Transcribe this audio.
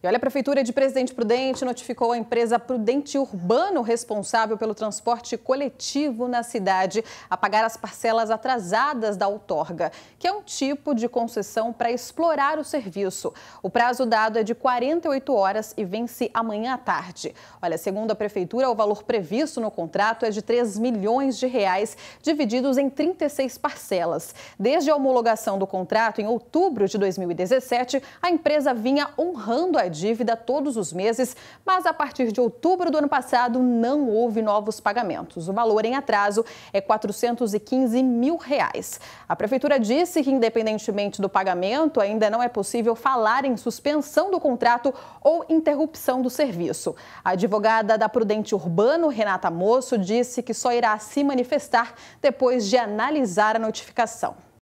E olha, a Prefeitura de Presidente Prudente notificou a empresa Prudente Urbano, responsável pelo transporte coletivo na cidade, a pagar as parcelas atrasadas da outorga, que é um tipo de concessão para explorar o serviço. O prazo dado é de 48 horas e vence amanhã à tarde. Olha, segundo a Prefeitura, o valor previsto no contrato é de 3 milhões de reais, divididos em 36 parcelas. Desde a homologação do contrato, em outubro de 2017, a empresa vinha honrando a dívida todos os meses, mas a partir de outubro do ano passado não houve novos pagamentos. O valor em atraso é 415 mil reais. A prefeitura disse que, independentemente do pagamento, ainda não é possível falar em suspensão do contrato ou interrupção do serviço. A advogada da Prudente Urbano, Renata Moço, disse que só irá se manifestar depois de analisar a notificação.